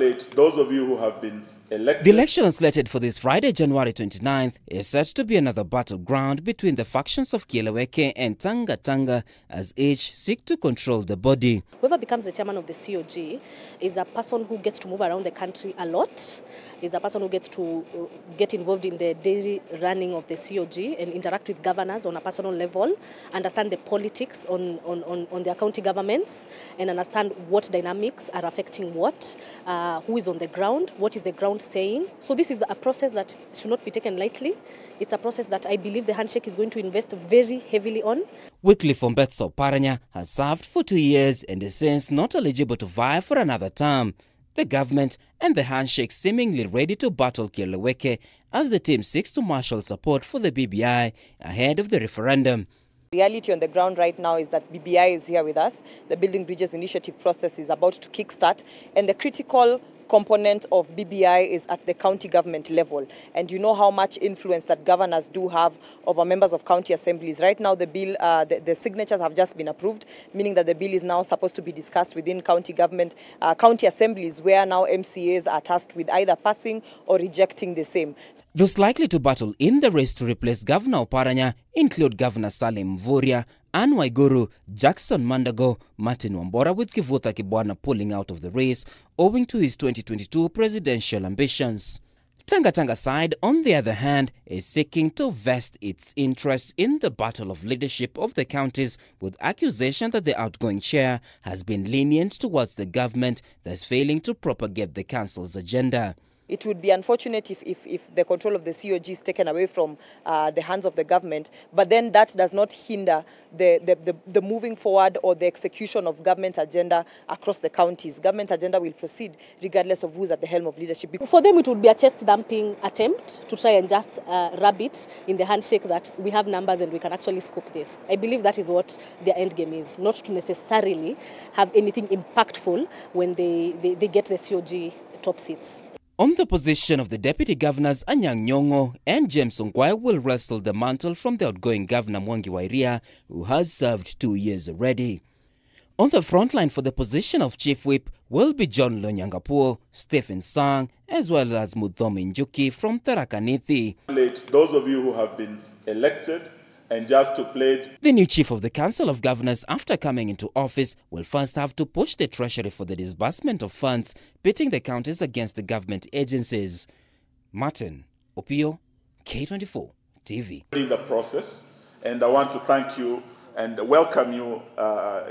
congratulate those of you who have been Elected. The election slated for this Friday, January 29th, is set to be another battleground between the factions of Kieleweke and Tanga Tanga as each seek to control the body. Whoever becomes the chairman of the COG is a person who gets to move around the country a lot, is a person who gets to uh, get involved in the daily running of the COG and interact with governors on a personal level, understand the politics on, on, on, on their county governments, and understand what dynamics are affecting what, uh, who is on the ground, what is the ground around saying. So this is a process that should not be taken lightly. It's a process that I believe the handshake is going to invest very heavily on. from Ombetso Paranya has served for two years and is since not eligible to vie for another term. The government and the handshake seemingly ready to battle Kieleweke as the team seeks to marshal support for the BBI ahead of the referendum reality on the ground right now is that BBI is here with us. The Building Bridges Initiative process is about to kickstart, and the critical component of BBI is at the county government level. And you know how much influence that governors do have over members of county assemblies. Right now, the bill, uh, the, the, signatures have just been approved, meaning that the bill is now supposed to be discussed within county government, uh, county assemblies, where now MCAs are tasked with either passing or rejecting the same. Those likely to battle in the race to replace Governor Oparanya include Governor Salim Voria Anne Waiguru, Jackson Mandago, Martin Wambora with kivuta Kibwana pulling out of the race owing to his 2022 presidential ambitions. Tanga Tanga side, on the other hand, is seeking to vest its interests in the battle of leadership of the counties with accusation that the outgoing chair has been lenient towards the government thus failing to propagate the council's agenda. It would be unfortunate if, if, if the control of the COG is taken away from uh, the hands of the government, but then that does not hinder the, the, the, the moving forward or the execution of government agenda across the counties. Government agenda will proceed regardless of who's at the helm of leadership. For them, it would be a chest thumping attempt to try and just uh, rub it in the handshake that we have numbers and we can actually scoop this. I believe that is what their end game is, not to necessarily have anything impactful when they, they, they get the COG top seats. On the position of the deputy governors, Anyang Nyongo and James Ongwai will wrestle the mantle from the outgoing governor Mwangi Wairia, who has served two years already. On the front line for the position of chief whip will be John Lonyangapuo, Stephen Sang, as well as Mudhomi Njuki from Tharakanithi. Those of you who have been elected and just to pledge. The new chief of the Council of Governors, after coming into office, will first have to push the Treasury for the disbursement of funds, pitting the counties against the government agencies. Martin Opio, K24 TV. In the process, and I want to thank you and welcome you. Uh,